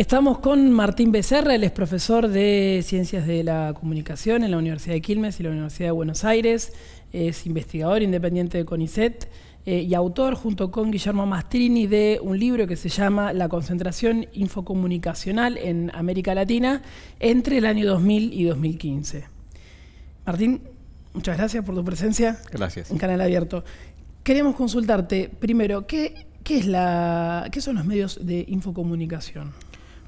Estamos con Martín Becerra, él es profesor de Ciencias de la Comunicación en la Universidad de Quilmes y la Universidad de Buenos Aires, es investigador independiente de CONICET eh, y autor junto con Guillermo Mastrini de un libro que se llama La concentración infocomunicacional en América Latina entre el año 2000 y 2015. Martín, muchas gracias por tu presencia. Gracias. En Canal Abierto. Queremos consultarte primero, es la, ¿qué son los medios de infocomunicación?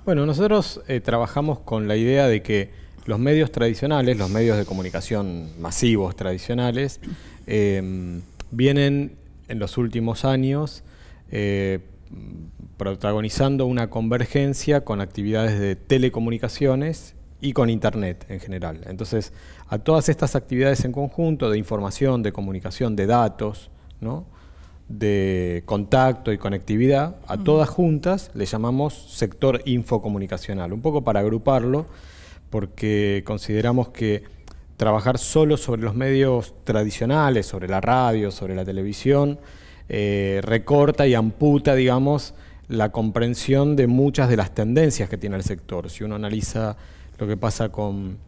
Bueno, nosotros eh, trabajamos con la idea de que los medios tradicionales, los medios de comunicación masivos tradicionales, em, vienen en los últimos años eh, protagonizando una convergencia con actividades de telecomunicaciones y con Internet en general. Entonces, a todas estas actividades en conjunto de información, de comunicación, de datos, ¿no? de contacto y conectividad, a todas juntas le llamamos sector infocomunicacional, un poco para agruparlo, porque consideramos que trabajar solo sobre los medios tradicionales, sobre la radio, sobre la televisión, eh, recorta y amputa, digamos, la comprensión de muchas de las tendencias que tiene el sector. Si uno analiza lo que pasa con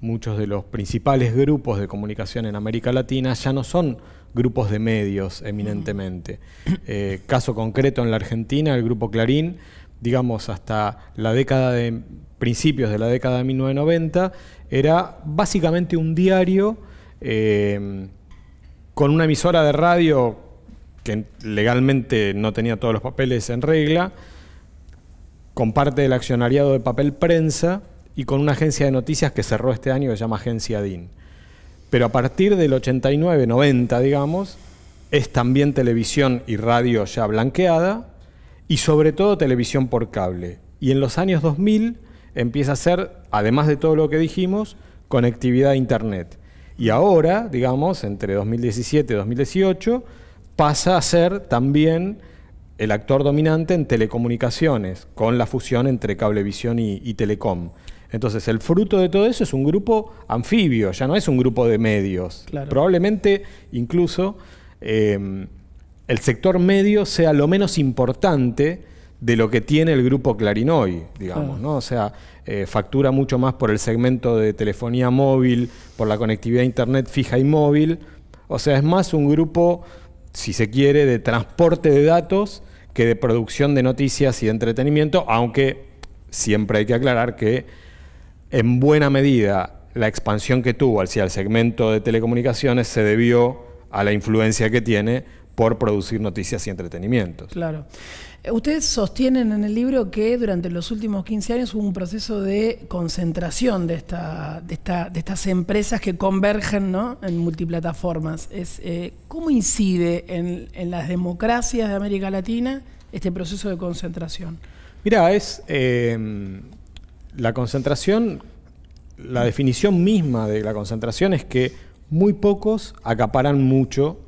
muchos de los principales grupos de comunicación en América Latina, ya no son grupos de medios eminentemente. Eh, caso concreto en la Argentina, el grupo Clarín, digamos hasta la década de principios de la década de 1990, era básicamente un diario eh, con una emisora de radio que legalmente no tenía todos los papeles en regla, con parte del accionariado de papel prensa y con una agencia de noticias que cerró este año que se llama Agencia DIN pero a partir del 89-90, digamos, es también televisión y radio ya blanqueada, y sobre todo televisión por cable. Y en los años 2000 empieza a ser, además de todo lo que dijimos, conectividad a Internet. Y ahora, digamos, entre 2017 y 2018, pasa a ser también el actor dominante en telecomunicaciones, con la fusión entre cablevisión y, y telecom. Entonces, el fruto de todo eso es un grupo anfibio, ya no es un grupo de medios. Probablemente incluso eh, el sector medio sea lo menos importante de lo que tiene el grupo Clarín digamos, ¿no? O sea, eh, factura mucho más por el segmento de telefonía móvil, por la conectividad internet fija y móvil. O sea, es más un grupo, si se quiere, de transporte de datos que de producción de noticias y de entretenimiento, aunque siempre hay que aclarar que en buena medida la expansión que tuvo hacia el segmento de telecomunicaciones se debió a la influencia que tiene por producir noticias y entretenimientos. Claro. Eh, ustedes sostienen en el libro que durante los últimos 15 años hubo un proceso de concentración de, estas empresas que convergen en multiplataformas. Eh, ¿Cómo incide en, las democracias de América Latina este proceso de concentración? Mira, es, eh, la concentración, la definición misma de la concentración es que muy pocos acaparan mucho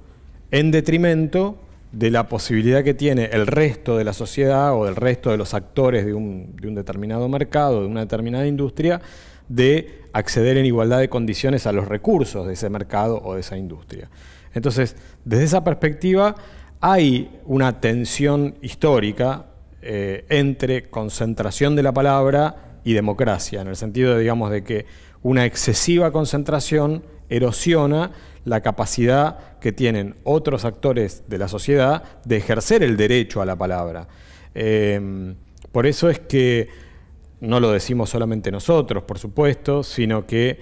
en detrimento de la posibilidad que tiene el resto de la sociedad o del resto de los actores de un, determinado mercado, de una determinada industria, de acceder en igualdad de condiciones a los recursos de ese mercado o de esa industria. Entonces, desde esa perspectiva, hay una tensión histórica eh, entre concentración de la palabra y democracia, en el sentido, digamos, de que una excesiva concentración erosiona la capacidad que tienen otros actores de la sociedad de ejercer el derecho a la palabra. Em, por eso es que no lo decimos solamente nosotros, por supuesto, sino que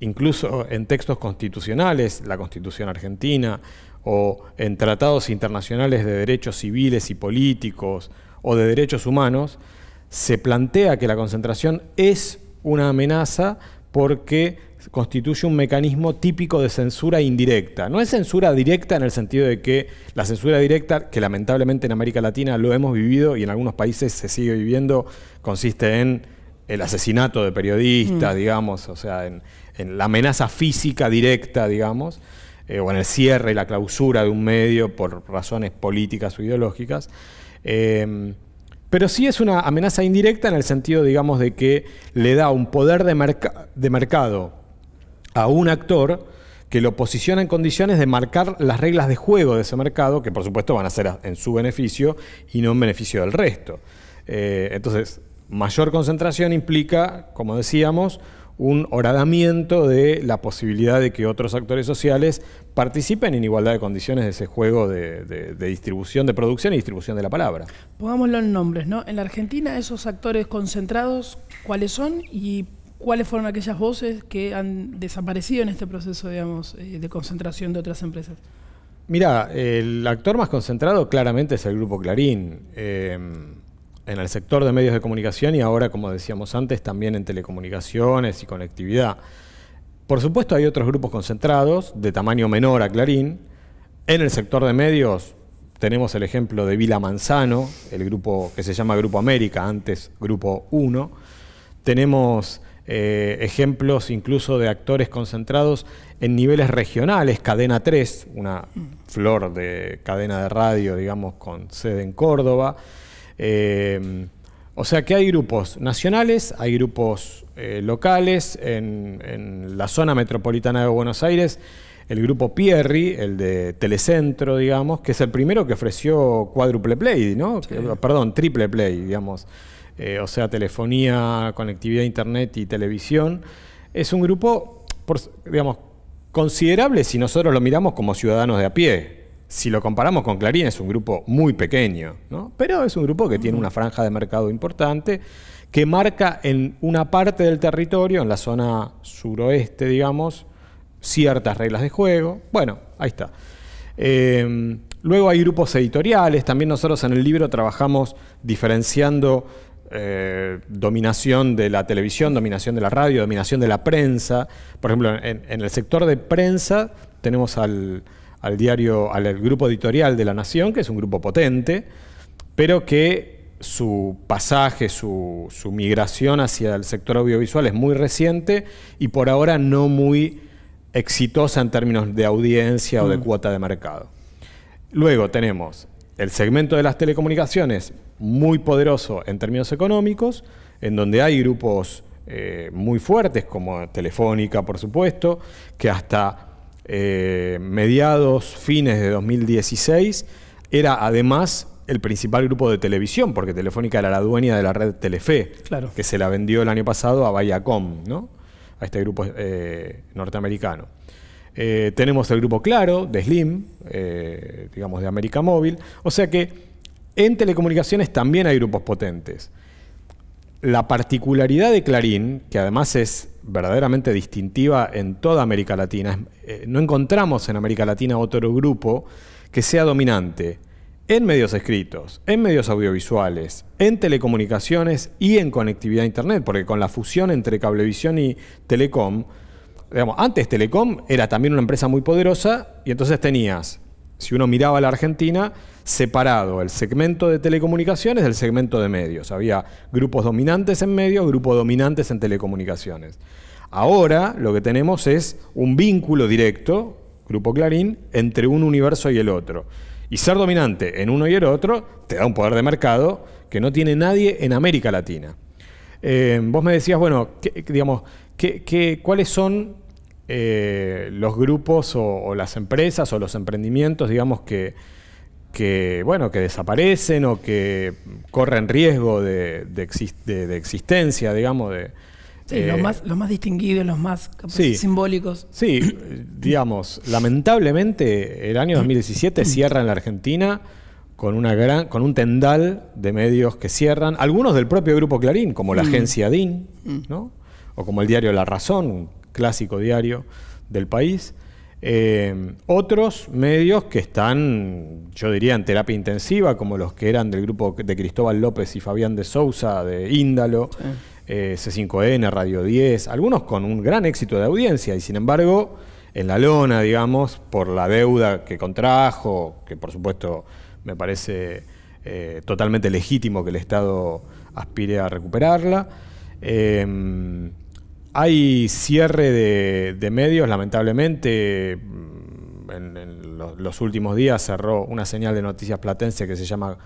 incluso en textos constitucionales, la Constitución argentina, o en tratados internacionales de derechos civiles y políticos, o de derechos humanos, se plantea que la concentración es una amenaza porque constituye un mecanismo típico de censura indirecta. No es censura directa en el sentido de que la censura directa, que lamentablemente en América Latina lo hemos vivido y en algunos países se sigue viviendo, consiste en el asesinato de periodistas, mm. digamos, o sea, en, la amenaza física directa, digamos, eh, o en el cierre y la clausura de un medio por razones políticas o ideológicas. Eh, pero sí es una amenaza indirecta en el sentido, digamos, de que le da un poder de, de mercado a un actor que lo posiciona en condiciones de marcar las reglas de juego de ese mercado, que por supuesto van a ser en su beneficio y no en beneficio del resto. Eh, entonces, mayor concentración implica, como decíamos, un horadamiento de la posibilidad de que otros actores sociales participen en igualdad de condiciones de ese juego de, distribución, de producción y distribución de la palabra. Pongámoslo en nombres, ¿no? En la Argentina, esos actores concentrados, ¿cuáles son y cuáles fueron aquellas voces que han desaparecido en este proceso, digamos, eh, de concentración de otras empresas? Mira, el actor más concentrado claramente es el grupo Clarín. Eh, en el sector de medios de comunicación y ahora, como decíamos antes, también en telecomunicaciones y conectividad. Por supuesto hay otros grupos concentrados de tamaño menor a Clarín. En el sector de medios tenemos el ejemplo de Vila Manzano, el grupo que se llama Grupo América, antes Grupo 1. Tenemos eh, ejemplos incluso de actores concentrados en niveles regionales, Cadena 3, una mm. flor de cadena de radio, digamos, con sede en Córdoba. Em, o sea que hay grupos nacionales, hay grupos eh, locales, en, la zona metropolitana de Buenos Aires, el grupo Pierri, el de Telecentro, digamos, que es el primero que ofreció cuádruple play, ¿no? Eh, perdón, triple play, digamos. Eh, o sea, telefonía, conectividad a internet y televisión. Es un grupo, digamos, considerable si nosotros lo miramos como ciudadanos de a pie, si lo comparamos con Clarín, es un grupo muy pequeño, ¿no? pero es un grupo que tiene una franja de mercado importante, que marca en una parte del territorio, en la zona suroeste, digamos, ciertas reglas de juego. Bueno, ahí está. Em, luego hay grupos editoriales, también nosotros en el libro trabajamos diferenciando eh, dominación de la televisión, dominación de la radio, dominación de la prensa. Por ejemplo, en el sector de prensa tenemos al al diario, al, grupo editorial de La Nación, que es un grupo potente, pero que su pasaje, su, migración hacia el sector audiovisual es muy reciente y por ahora no muy exitosa en términos de audiencia o de mm. cuota de mercado. Luego tenemos el segmento de las telecomunicaciones, muy poderoso en términos económicos, en donde hay grupos eh, muy fuertes como Telefónica, por supuesto, que hasta eh, mediados, fines de 2016, era además el principal grupo de televisión, porque Telefónica era la dueña de la red Telefe, claro. que se la vendió el año pasado a Viacom, ¿no? a este grupo eh, norteamericano. Eh, tenemos el grupo Claro, de Slim, digamos de América Móvil, o sea que en telecomunicaciones también hay grupos potentes la particularidad de Clarín, que además es verdaderamente distintiva en toda América Latina, eh, no encontramos en América Latina otro grupo que sea dominante en medios escritos, en medios audiovisuales, en telecomunicaciones y en conectividad a Internet, porque con la fusión entre cablevisión y telecom, digamos, antes Telecom era también una empresa muy poderosa y entonces tenías si uno miraba a la Argentina, separado el segmento de telecomunicaciones del segmento de medios. Había grupos dominantes en medios, grupos dominantes en telecomunicaciones. Ahora lo que tenemos es un vínculo directo, Grupo Clarín, entre un universo y el otro. Y ser dominante en uno y el otro te da un poder de mercado que no tiene nadie en América Latina. Eh, vos me decías, bueno, digamos, ¿cuáles son eh, los grupos o, las empresas o los emprendimientos, digamos, que, que, bueno, que desaparecen o que corren riesgo de, de, de, existencia, digamos, de... Sí, los, eh, más, más distinguidos, los más simbólicos. Sí, eh, digamos, lamentablemente el año 2017 mm. cierra en la Argentina con, una gran, con un tendal de medios que cierran, algunos del propio grupo Clarín, como la mm. agencia DIN, mm. ¿no? o como el diario La Razón, clásico diario del país. Eh, otros medios que están, yo diría, en terapia intensiva, como los que eran del grupo de Cristóbal López y Fabián de Sousa, de Índalo, eh, C5N, Radio 10, algunos con un gran éxito de audiencia y sin embargo en la lona, digamos, por la deuda que contrajo, que por supuesto me parece eh, totalmente legítimo que el Estado aspire a recuperarla. Hay cierre de, medios, lamentablemente. Mm, en, los últimos días cerró una señal de noticias platense que se, llama,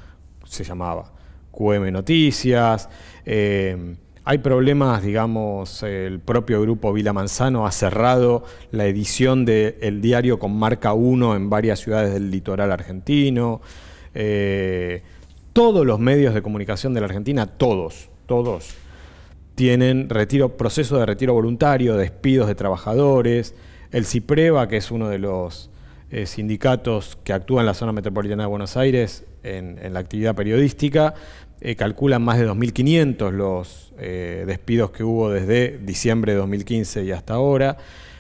se llamaba QM Noticias. Eh, hay problemas, digamos, el propio grupo Vila Manzano ha cerrado la edición del diario con marca 1 en varias ciudades del litoral argentino. Eh, todos los medios de comunicación de la Argentina, todos, todos, tienen retiro, proceso de retiro voluntario, despidos de trabajadores, el CIPREVA, que es uno de los eh, sindicatos que actúa en la zona metropolitana de Buenos Aires en, la actividad periodística, eh, calcula calculan más de 2.500 los eh, despidos que hubo desde diciembre de 2015 y hasta ahora.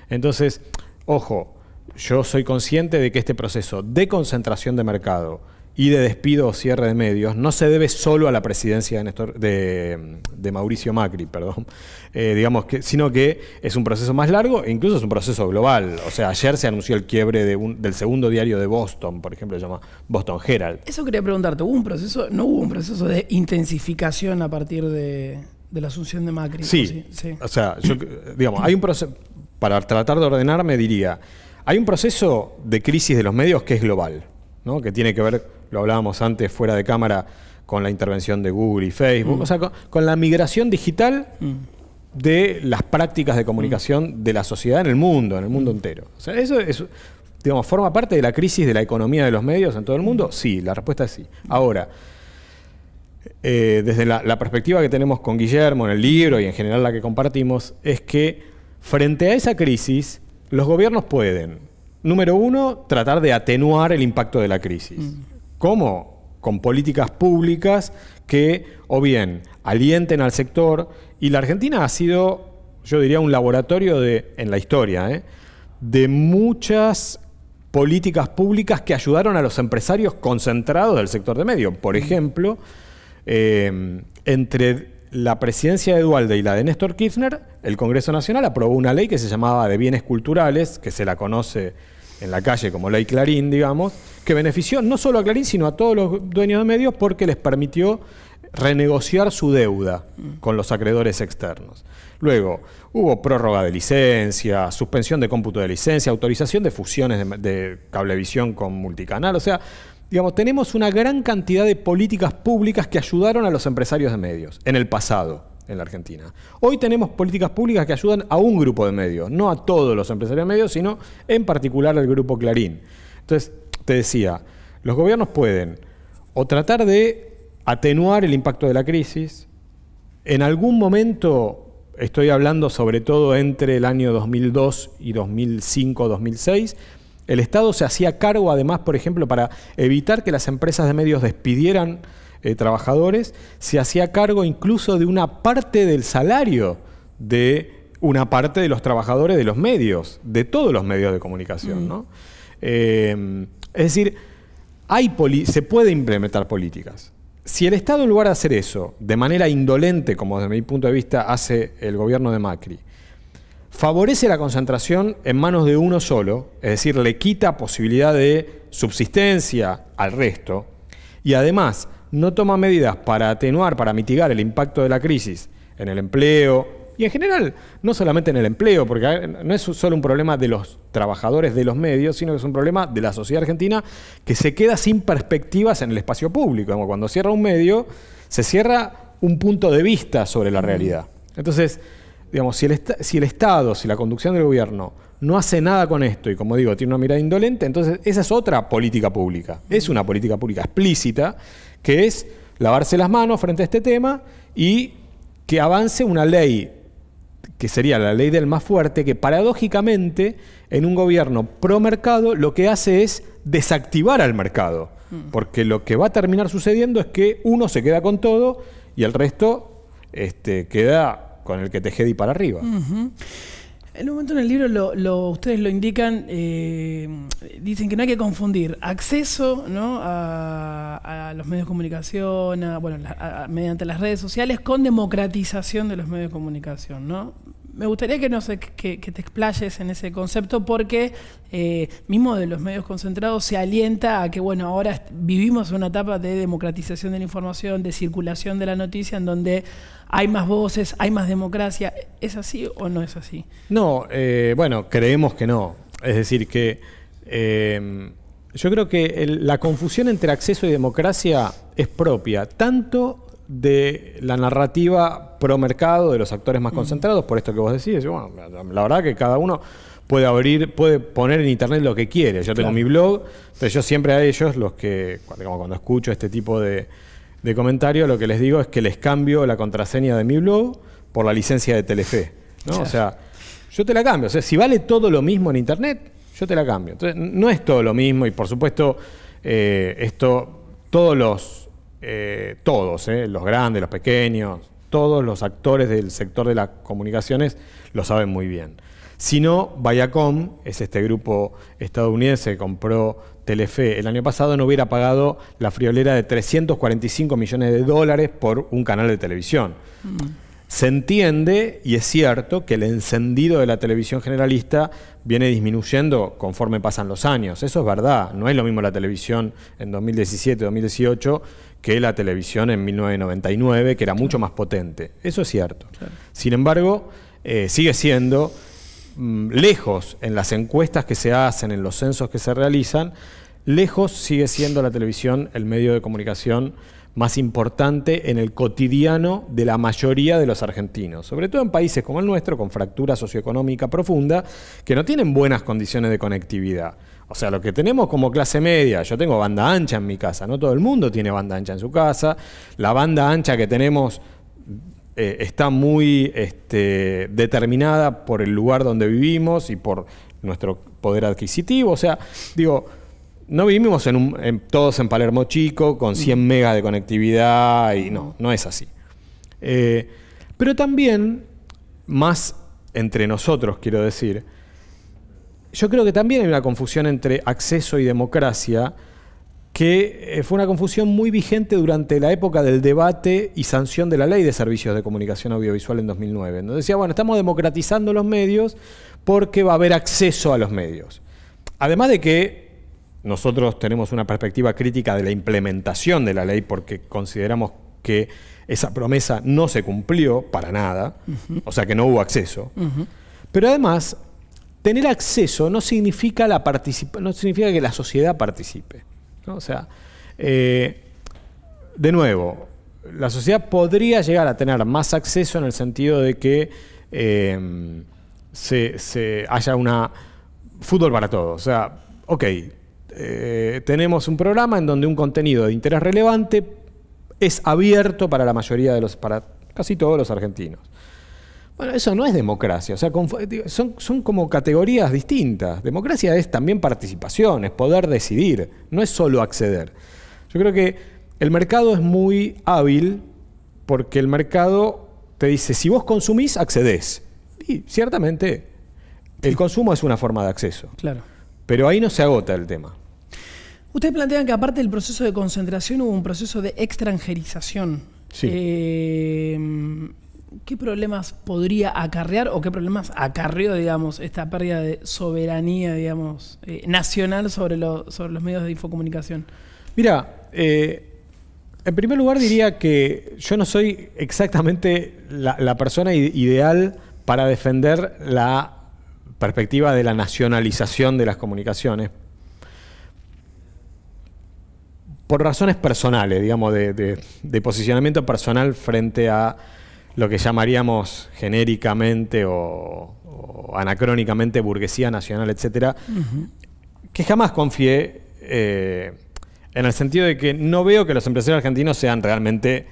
Entonces, ojo, yo soy consciente de que este proceso de concentración de mercado, y de despido o cierre de medios no se debe solo a la presidencia de, Mauricio Macri, perdón, eh, digamos que, sino que es un proceso más largo e incluso es un proceso global. O sea, ayer se anunció el quiebre de un, del segundo diario de Boston, por ejemplo, se llama Boston Herald. Eso quería preguntarte, ¿hubo un proceso, no hubo un proceso de intensificación a partir de, la asunción de Macri? Sí, o sea, eh, digamos, hay un proceso, para tratar de ordenarme diría, hay un proceso de crisis de los medios que es global, ¿no? que tiene que ver lo hablábamos antes fuera de cámara con la intervención de Google y Facebook, o sea, con, la migración digital mm. de las prácticas de comunicación mm. de la sociedad en el mundo, en el mundo mm. entero. O sea, eso digamos, ¿forma parte de la crisis de la economía de los medios en todo el mundo? Sí, la respuesta es sí. Ahora, eh, desde la perspectiva que tenemos con Guillermo en el libro y en general la que compartimos, es que frente a esa crisis, los gobiernos pueden, número uno, tratar de atenuar el impacto de la crisis. ¿Cómo? Con políticas públicas que o bien alienten al sector y la Argentina ha sido, yo diría, un laboratorio en la historia, ¿eh? de muchas políticas públicas que ayudaron a los empresarios concentrados del sector de medio. Por mm. ejemplo, eh, entre la presidencia de Dualde y la de Néstor Kirchner, el Congreso Nacional aprobó una ley que se llamaba de bienes culturales, que se la conoce en la calle como ley Clarín, digamos, que benefició no solo a Clarín, sino a todos los dueños de medios porque les permitió renegociar su deuda con los acreedores externos. Luego, hubo prórroga de licencia, suspensión de cómputo de licencia, autorización de fusiones de, cablevisión con multicanal, o sea, digamos, tenemos una gran cantidad de políticas públicas que ayudaron a los empresarios de medios en el pasado en la Argentina. Hoy tenemos políticas públicas que ayudan a un grupo de medios, no a todos los empresarios de medios, sino en particular al grupo Clarín. Entonces, te decía, los gobiernos pueden o tratar de atenuar el impacto de la crisis, en algún momento, estoy hablando sobre todo entre el año 2002 y 2005-2006, el Estado se hacía cargo además, por ejemplo, para evitar que las empresas de medios despidieran eh, trabajadores, se hacía cargo incluso de una parte del salario de una parte de los trabajadores de los medios, de todos los medios de comunicación. Mm. ¿no? Em, es decir, hay se puede implementar políticas. Si el Estado, en lugar de hacer eso, de manera indolente, como desde mi punto de vista hace el gobierno de Macri, favorece la concentración en manos de uno solo, es decir, le quita posibilidad de subsistencia al resto, y además no toma medidas para atenuar, para mitigar el impacto de la crisis en el empleo, y en general, no solamente en el empleo, porque no es solo un problema de los trabajadores de los medios, sino que es un problema de la sociedad argentina que se queda sin perspectivas en el espacio público. cuando cierra un medio, se cierra un punto de vista sobre la realidad. Entonces, digamos, si el, si el Estado, si la conducción del gobierno no hace nada con esto y como digo, tiene una mirada indolente, entonces esa es otra política pública. Es una política pública explícita que es lavarse las manos frente a este tema y que avance una ley que sería la ley del más fuerte, que paradójicamente en un gobierno pro mercado lo que hace es desactivar al mercado, mm. porque lo que va a terminar sucediendo es que uno se queda con todo y el resto este, queda con el que te y para arriba. En un momento en el libro lo, ustedes lo indican, eh, dicen que no hay que confundir acceso ¿no? a, los medios de comunicación, a, bueno, mediante las redes sociales, con democratización de los medios de comunicación. ¿no? me gustaría que, no que, te explayes en ese concepto porque eh, mismo de los medios concentrados se alienta a que, bueno, ahora vivimos una etapa de democratización de la información, de circulación de la noticia, en donde hay más voces, hay más democracia. ¿Es así o no es así? No, eh, bueno, creemos que no. Es decir, que eh, yo creo que la confusión entre acceso y democracia es propia, tanto de la narrativa pro mercado de los actores más concentrados, por esto que vos decís. Bueno, la, verdad que cada uno puede abrir, puede poner en internet lo que quiere. Yo tengo mi blog, entonces yo siempre a ellos, los que, cuando escucho este tipo de, de comentarios, lo que les digo es que les cambio la contraseña de mi blog por la licencia de Telefe. ¿no? O sea, yo te la cambio. si vale todo lo mismo en internet, yo te la cambio. Entonces, no es todo lo mismo, y por supuesto, eh, esto, todos los eh, todos, eh, los grandes, los pequeños, todos los actores del sector de las comunicaciones lo saben muy bien. Si no, Viacom, es este grupo estadounidense que compró Telefe el año pasado, no hubiera pagado la friolera de 345 millones de dólares por un canal de televisión. Mm. Se entiende, y es cierto, que el encendido de la televisión generalista viene disminuyendo conforme pasan los años. Eso es verdad. No es lo mismo la televisión en 2017, 2018 que la televisión en 1999, que era mucho más potente. Eso es cierto. Sin embargo, eh, sigue siendo mm, lejos en las encuestas que se hacen, en los censos que se realizan, lejos sigue siendo la televisión el medio de comunicación más importante en el cotidiano de la mayoría de los argentinos, sobre todo en países como el nuestro, con fractura socioeconómica profunda, que no tienen buenas condiciones de conectividad. O sea, lo que tenemos como clase media, yo tengo banda ancha en mi casa, no todo el mundo tiene banda ancha en su casa, la banda ancha que tenemos eh, está muy este, determinada por el lugar donde vivimos y por nuestro poder adquisitivo, o sea, digo, no vivimos todos en Palermo chico, con 100 mm. megas de conectividad, y no, no es así. Eh, pero también, más entre nosotros, quiero decir, yo creo que también hay una confusión entre acceso y democracia, que eh, fue una confusión muy vigente durante la época del debate y sanción de la ley de servicios de comunicación audiovisual en 2009. Nos decía, bueno, estamos democratizando los medios porque va a haber acceso a los medios. Además de que nosotros tenemos una perspectiva crítica de la implementación de la ley porque consideramos que esa promesa no se cumplió para nada, o sea que no hubo acceso. Pero además, tener acceso no significa, la no que la sociedad participe. O sea, eh, de nuevo, la sociedad podría llegar a tener más acceso en el sentido de que eh, se, haya una fútbol para todos. O sea, ok, eh, tenemos un programa en donde un contenido de interés relevante es abierto para la mayoría de los, para casi todos los argentinos. Bueno, eso no es democracia, o sea, son, como categorías distintas. Democracia es también participación, es poder decidir, no es solo acceder. Yo creo que el mercado es muy hábil porque el mercado te dice, si vos consumís, accedés. Y ciertamente el consumo es una forma de acceso. Claro. Pero ahí no se agota el tema. Ustedes plantean que aparte del proceso de concentración hubo un proceso de extranjerización. Sí. Eh, ¿Qué problemas podría acarrear o qué problemas acarrió, digamos, esta pérdida de soberanía, digamos, eh, nacional sobre, los medios de infocomunicación? Mira, eh, en primer lugar diría que yo no soy exactamente la persona ideal para defender la perspectiva de la nacionalización de las comunicaciones, por razones personales, digamos, de, posicionamiento personal frente a lo que llamaríamos genéricamente o, anacrónicamente burguesía nacional, etcétera, que jamás confié eh, en el sentido de que no veo que los empresarios argentinos sean realmente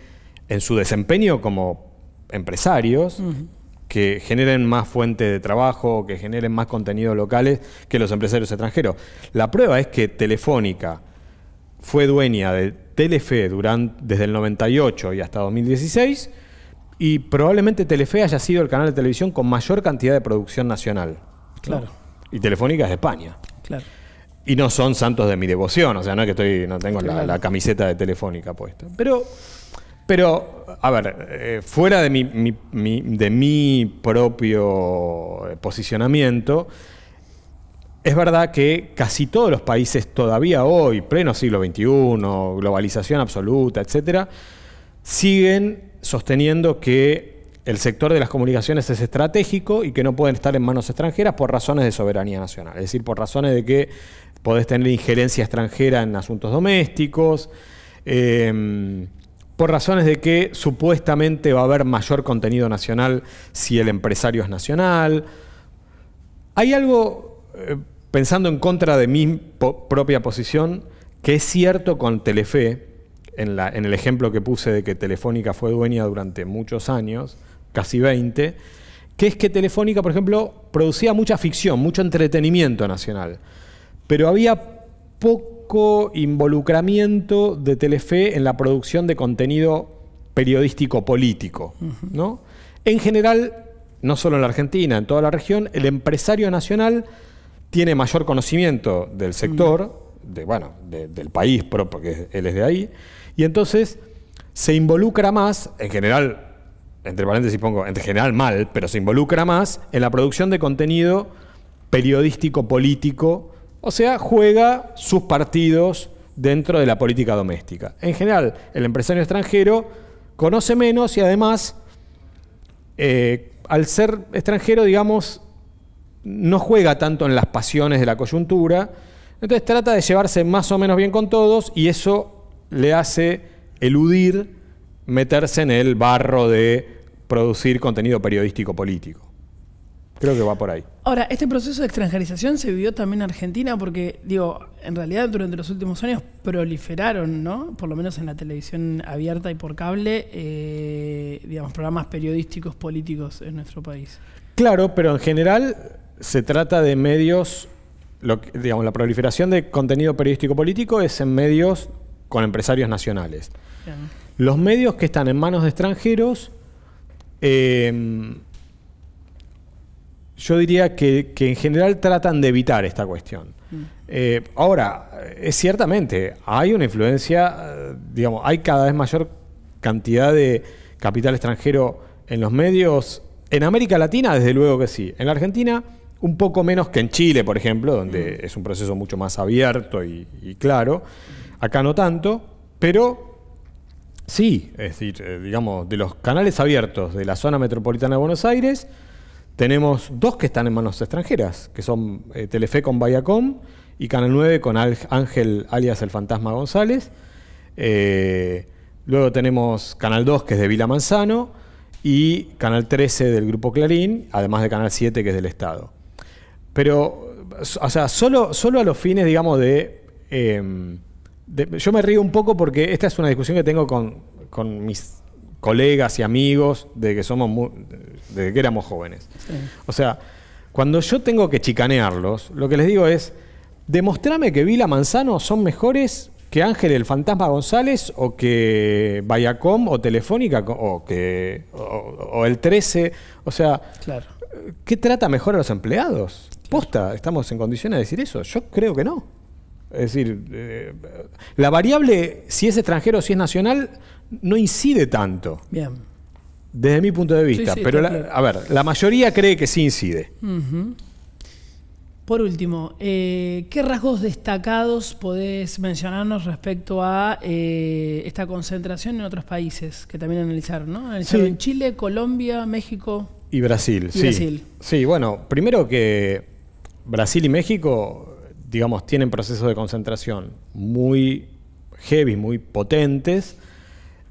en su desempeño como empresarios. que generen más fuentes de trabajo, que generen más contenidos locales que los empresarios extranjeros. La prueba es que Telefónica, fue dueña de Telefe durante, desde el 98 y hasta 2016 y probablemente Telefe haya sido el canal de televisión con mayor cantidad de producción nacional. Claro. Y Telefónica es de España. Claro. Y no son santos de mi devoción, o sea, no es que estoy, no tengo la, camiseta de Telefónica puesta. Pero, pero a ver, eh, fuera de de mi propio posicionamiento, es verdad que casi todos los países todavía hoy, pleno siglo XXI, globalización absoluta, etcétera, siguen sosteniendo que el sector de las comunicaciones es estratégico y que no pueden estar en manos extranjeras por razones de soberanía nacional, es decir, por razones de que podés tener injerencia extranjera en asuntos domésticos, em, por razones de que supuestamente va a haber mayor contenido nacional si el empresario es nacional. Hay algo eh, pensando en contra de mi propia posición, que es cierto con Telefe, en, el ejemplo que puse de que Telefónica fue dueña durante muchos años, casi 20, que es que Telefónica, por ejemplo, producía mucha ficción, mucho entretenimiento nacional, pero había poco involucramiento de Telefe en la producción de contenido periodístico político. ¿no? En general, no solo en la Argentina, en toda la región, el empresario nacional tiene mayor conocimiento del sector, mm. de, bueno, del país propio, porque él es de ahí, y entonces se involucra más, en general, entre paréntesis pongo, en general mal, pero se involucra más en la producción de contenido periodístico, político, o sea, juega sus partidos dentro de la política doméstica. En general, el empresario extranjero conoce menos y además, eh, al ser extranjero, digamos, no juega tanto en las pasiones de la coyuntura, entonces trata de llevarse más o menos bien con todos y eso le hace eludir meterse en el barro de producir contenido periodístico político. Creo que va por ahí. Ahora, este proceso de extranjerización se vivió también en Argentina porque, digo, en realidad durante los últimos años proliferaron, ¿no? Por lo menos en la televisión abierta y por cable, eh, digamos, programas periodísticos políticos en nuestro país. Claro, pero en general se trata de medios, digamos, la proliferación de contenido periodístico político es en medios con empresarios nacionales. Los medios que están en manos de extranjeros, em, yo diría que, en general tratan de evitar esta cuestión. Mm. Eh, ahora, es ciertamente, hay una influencia, eh, digamos, hay cada vez mayor cantidad de capital extranjero en los medios. En América Latina, desde luego que sí. En la Argentina un poco menos que en Chile, por ejemplo, donde mm. es un proceso mucho más abierto y, claro. Acá no tanto, pero sí, es decir, eh, digamos, de los canales abiertos de la zona metropolitana de Buenos Aires, tenemos dos que están en manos extranjeras, que son eh, Telefe con Viacom y Canal 9 con Ángel alias el Fantasma González. Eh, luego tenemos Canal 2 que es de Vila Manzano y Canal 13 del Grupo Clarín, además de Canal 7 que es del Estado. Pero, o sea, solo, solo a los fines, digamos, em, de, Yo me río un poco porque esta es una discusión que tengo con, mis colegas y amigos de que somos desde que éramos jóvenes. O sea, cuando yo tengo que chicanearlos, lo que les digo es, demostrame que Vila Manzano son mejores que Ángel el Fantasma González o que Viacom o Telefónica o que o el 13, o sea, claro. ¿qué trata mejor a los empleados? Posta, ¿estamos en condiciones de decir eso? Yo creo que no. Es decir, eh, la variable si es extranjero o si es nacional no incide tanto. Bien. Desde mi punto de vista. pero, a ver, la mayoría cree que sí incide. Por último, eh, ¿qué rasgos destacados podés mencionarnos respecto a eh, esta concentración en otros países que también analizaron? ¿no? Analizaron Chile, Colombia, México. Y Brasil, sí. Sí, bueno, primero que Brasil y México, digamos, tienen procesos de concentración muy heavy, muy potentes,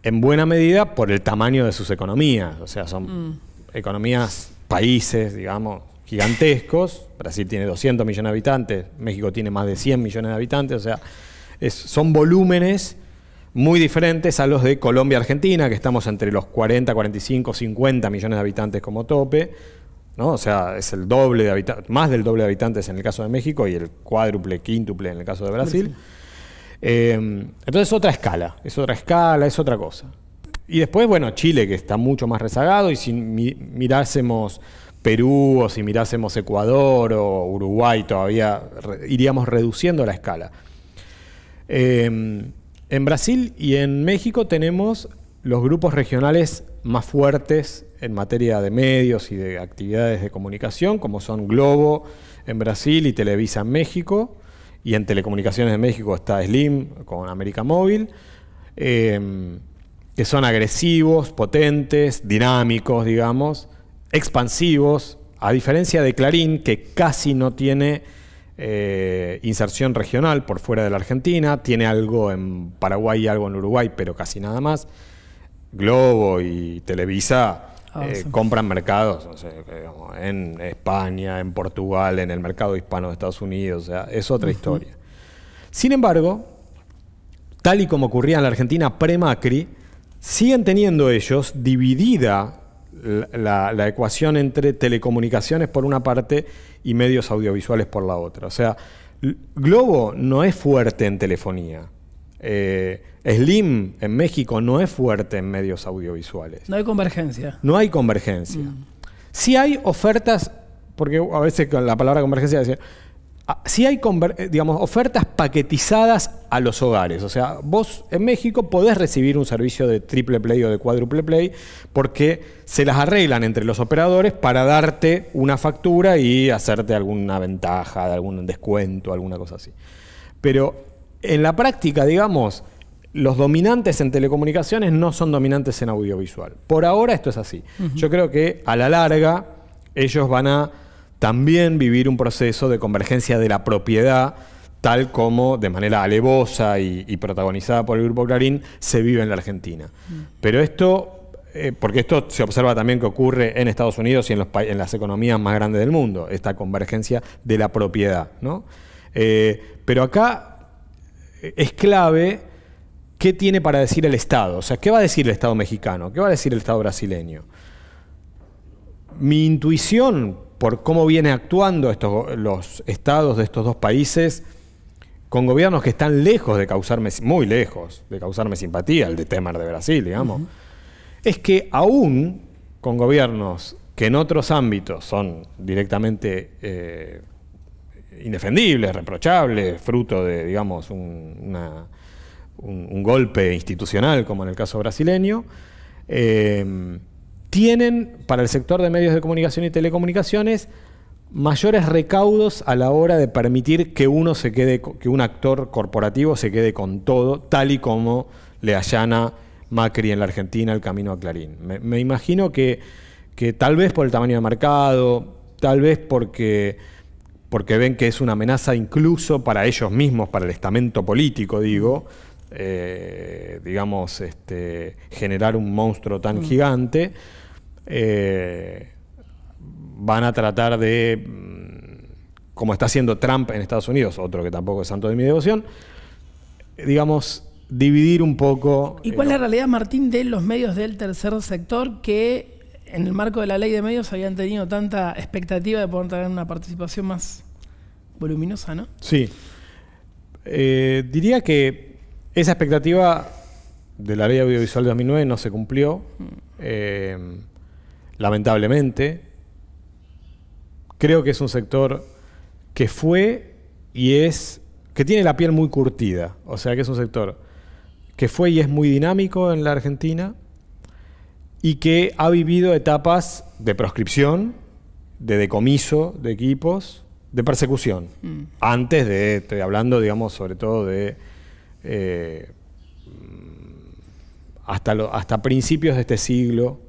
en buena medida por el tamaño de sus economías. O sea, son mm. economías, países, digamos, gigantescos. Brasil tiene 200 millones de habitantes, México tiene más de 100 millones de habitantes. O sea, es, son volúmenes muy diferentes a los de Colombia Argentina, que estamos entre los 40, 45, 50 millones de habitantes como tope, ¿no? O sea, es el doble de habitantes, más del doble de habitantes en el caso de México y el cuádruple, quíntuple en el caso de Brasil. Eh, entonces otra escala, es otra escala, es otra cosa. Y después, bueno, Chile, que está mucho más rezagado, y si mirásemos Perú o si mirásemos Ecuador o Uruguay, todavía iríamos reduciendo la escala. Eh, en Brasil y en México tenemos los grupos regionales más fuertes en materia de medios y de actividades de comunicación, como son Globo en Brasil y Televisa en México, y en Telecomunicaciones de México está Slim con América Móvil, em, que son agresivos, potentes, dinámicos, digamos, expansivos, a diferencia de Clarín, que casi no tiene eh, inserción regional por fuera de la Argentina, tiene algo en Paraguay y algo en Uruguay, pero casi nada más. Globo y Televisa eh, compran mercados eh, en España, en Portugal, en el mercado hispano de Estados Unidos, o sea, es otra historia. Sin embargo, tal y como ocurría en la Argentina pre-Macri, siguen teniendo ellos dividida la, ecuación entre telecomunicaciones por una parte y medios audiovisuales por la otra. O sea, Globo no es fuerte en telefonía. Eh, Slim en México no es fuerte en medios audiovisuales. No hay convergencia. No hay convergencia. Si mm. sí hay ofertas, porque a veces con la palabra convergencia decía, Ah, si hay eh, digamos, ofertas paquetizadas a los hogares. O sea, vos en México podés recibir un servicio de triple play o de cuádruple play porque se las arreglan entre los operadores para darte una factura y hacerte alguna ventaja, algún descuento, alguna cosa así. Pero en la práctica, digamos, los dominantes en telecomunicaciones no son dominantes en audiovisual. Por ahora esto es así. Yo creo que a la larga ellos van a también vivir un proceso de convergencia de la propiedad, tal como de manera alevosa y, protagonizada por el Grupo Clarín se vive en la Argentina. Mm. Pero esto eh, porque esto se observa también que ocurre en Estados Unidos y en, los en, las economías más grandes del mundo, esta convergencia de la propiedad. ¿no? Eh, pero acá eh, es clave qué tiene para decir el Estado, o sea, qué va a decir el Estado mexicano, qué va a decir el Estado brasileño. Mi intuición por cómo viene actuando estos, los estados de estos dos países con gobiernos que están lejos de causarme, muy lejos de causarme simpatía, el de Temer de Brasil, digamos, es que aún con gobiernos que en otros ámbitos son directamente eh, indefendibles, reprochables, fruto de, digamos, un, golpe institucional, como en el caso brasileño, eh, tienen para el sector de medios de comunicación y telecomunicaciones mayores recaudos a la hora de permitir que uno se quede, que un actor corporativo se quede con todo, tal y como le allana Macri en la Argentina el camino a Clarín. Me, imagino que, tal vez por el tamaño de mercado, tal vez porque, ven que es una amenaza incluso para ellos mismos, para el estamento político, digo, eh, digamos, este, generar un monstruo tan mm. gigante eh, van a tratar de, mm, como está haciendo Trump en Estados Unidos, otro que tampoco es santo de mi devoción, digamos, dividir un poco. ¿Y cuál es la eh, realidad, Martín, de los medios del tercer sector que en el marco de la ley de medios habían tenido tanta expectativa de poder tener una participación más voluminosa, ¿no? Sí. Eh, diría que esa expectativa de la ley audiovisual 2009 no se cumplió. Mm. Eh, lamentablemente. Creo que es un sector que fue y es, que tiene la piel muy curtida, o sea que es un sector que fue y es muy dinámico en la Argentina y que ha vivido etapas de proscripción, de decomiso de equipos, de persecución. Mm. Antes de, estoy hablando, digamos, sobre todo de... Eh, mm, hasta, hasta principios de este siglo,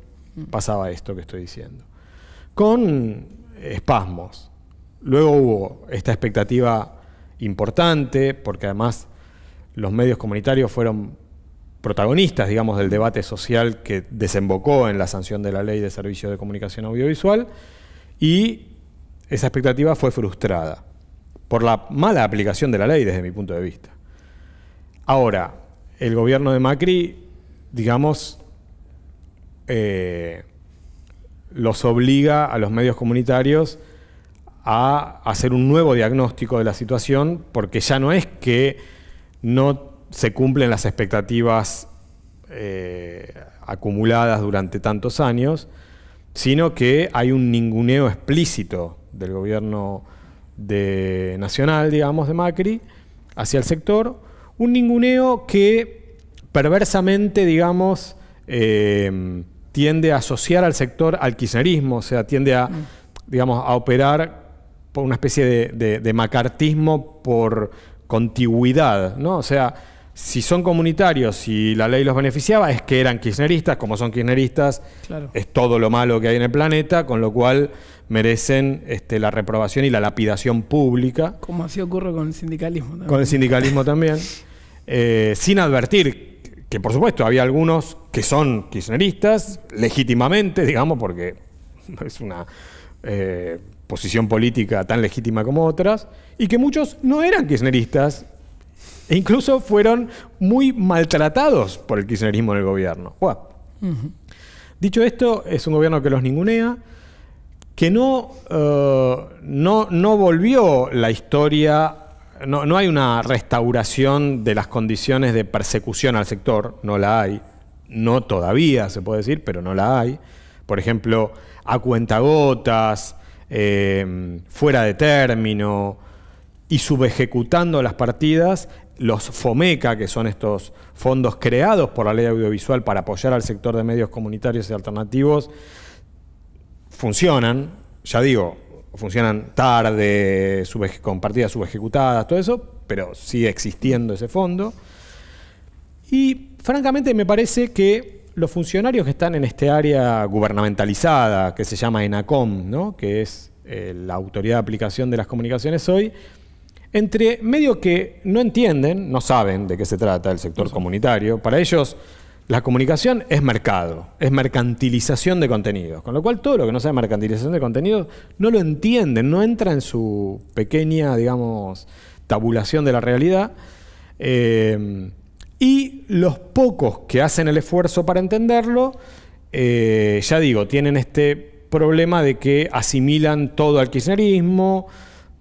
pasaba esto que estoy diciendo. Con espasmos. Luego hubo esta expectativa importante, porque además los medios comunitarios fueron protagonistas, digamos, del debate social que desembocó en la sanción de la ley de servicios de comunicación audiovisual, y esa expectativa fue frustrada por la mala aplicación de la ley desde mi punto de vista. Ahora, el gobierno de Macri, digamos, eh, los obliga a los medios comunitarios a hacer un nuevo diagnóstico de la situación, porque ya no es que no se cumplen las expectativas eh, acumuladas durante tantos años, sino que hay un ninguneo explícito del gobierno de, nacional, digamos, de Macri, hacia el sector, un ninguneo que perversamente, digamos, Em, tiende a asociar al sector al kirchnerismo, o sea, tiende a, mm. digamos, a operar por una especie de, macartismo por contigüidad, ¿no? O sea, si son comunitarios y la ley los beneficiaba, es que eran kirchneristas, como son kirchneristas, es todo lo malo que hay en el planeta, con lo cual merecen este, la reprobación y la lapidación pública. Como así ocurre con el sindicalismo también. Con el sindicalismo también. Eh, sin advertir que por supuesto había algunos que son kirchneristas, legítimamente, digamos, porque es una eh, posición política tan legítima como otras, y que muchos no eran kirchneristas e incluso fueron muy maltratados por el kirchnerismo en el gobierno. Dicho esto, es un gobierno que los ningunea, que no, eh, no, no volvió la historia no, hay una restauración de las condiciones de persecución al sector, no la hay, no todavía se puede decir, pero no la hay. Por ejemplo, a cuentagotas, eh, fuera de término y subejecutando las partidas, los FOMECA, que son estos fondos creados por la ley audiovisual para apoyar al sector de medios comunitarios y alternativos, funcionan. Ya digo, funcionan tarde, con partidas subejecutadas, todo eso, pero sigue existiendo ese fondo. Y francamente me parece que los funcionarios que están en este área gubernamentalizada, que se llama ENACOM, ¿no? que es eh, la autoridad de aplicación de las comunicaciones hoy, entre medio que no entienden, no saben de qué se trata el sector comunitario, para ellos la comunicación es mercado, es mercantilización de contenidos, con lo cual todo lo que no sea mercantilización de contenidos no lo entienden, no entra en su pequeña, digamos, tabulación de la realidad. Eh, y los pocos que hacen el esfuerzo para entenderlo, eh, ya digo, tienen este problema de que asimilan todo al kirchnerismo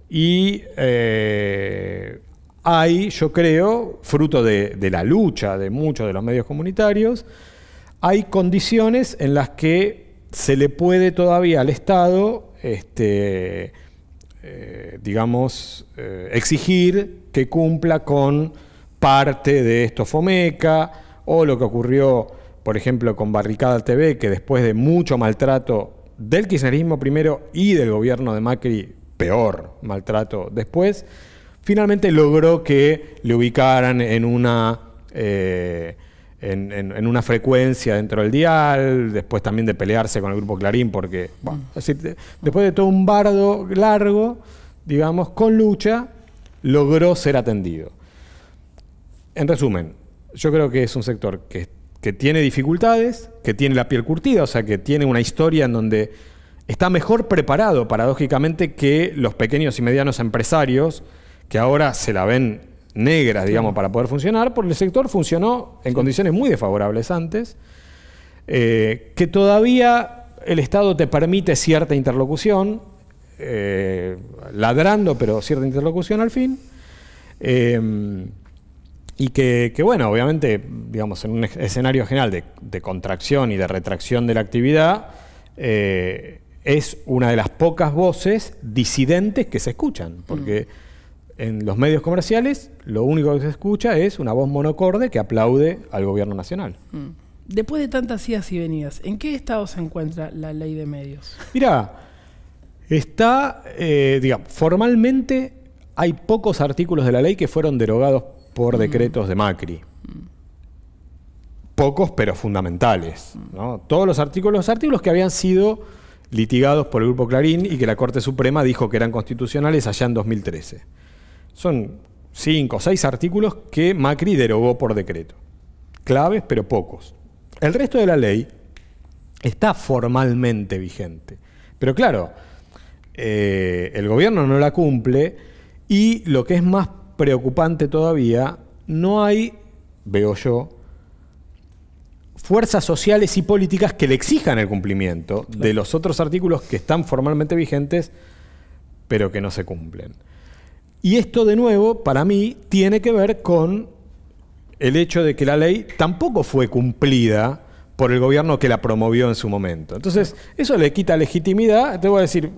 y eh, hay, yo creo, fruto de, la lucha de muchos de los medios comunitarios, hay condiciones en las que se le puede todavía al Estado, este, eh, digamos, eh, exigir que cumpla con parte de esto FOMECA o lo que ocurrió, por ejemplo, con Barricada TV, que después de mucho maltrato del kirchnerismo primero y del gobierno de Macri, peor maltrato después, Finalmente logró que le ubicaran en una, eh, en, una frecuencia dentro del dial, después también de pelearse con el grupo Clarín, porque mm. después de todo un bardo largo, digamos, con lucha, logró ser atendido. En resumen, yo creo que es un sector que, que tiene dificultades, que tiene la piel curtida, o sea, que tiene una historia en donde está mejor preparado, paradójicamente, que los pequeños y medianos empresarios que ahora se la ven negras, digamos, para poder funcionar, porque el sector funcionó en condiciones muy desfavorables antes, eh, que todavía el Estado te permite cierta interlocución, eh, ladrando, pero cierta interlocución al fin, em, y que, bueno, obviamente, digamos, en un escenario general de, contracción y de retracción de la actividad, eh, es una de las pocas voces disidentes que se escuchan, porque... Mm. En los medios comerciales, lo único que se escucha es una voz monocorde que aplaude al gobierno nacional. Mm. Después de tantas idas y venidas, ¿en qué estado se encuentra la ley de medios? mira está, eh, digamos, formalmente hay pocos artículos de la ley que fueron derogados por mm. decretos de Macri. Pocos, pero fundamentales. Mm. Todos los artículos, los artículos que habían sido litigados por el Grupo Clarín y que la Corte Suprema dijo que eran constitucionales allá en 2013. Son cinco o seis artículos que Macri derogó por decreto. Claves, pero pocos. El resto de la ley está formalmente vigente. Pero claro, eh, el gobierno no la cumple y lo que es más preocupante todavía, no hay, veo yo, fuerzas sociales y políticas que le exijan el cumplimiento de los otros artículos que están formalmente vigentes, pero que no se cumplen. Y esto de nuevo, para mí, tiene que ver con el hecho de que la ley tampoco fue cumplida por el gobierno que la promovió en su momento. Entonces, eso le quita legitimidad. Te voy a decir,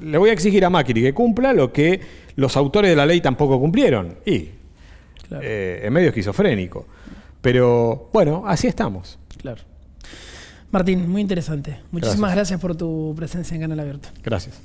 le voy a exigir a Macri que cumpla lo que los autores de la ley tampoco cumplieron. Y eh, en medio esquizofrénico. Pero bueno, así estamos. Claro. Martín, muy interesante. Muchísimas gracias, gracias por tu presencia en Canal Abierto. Gracias.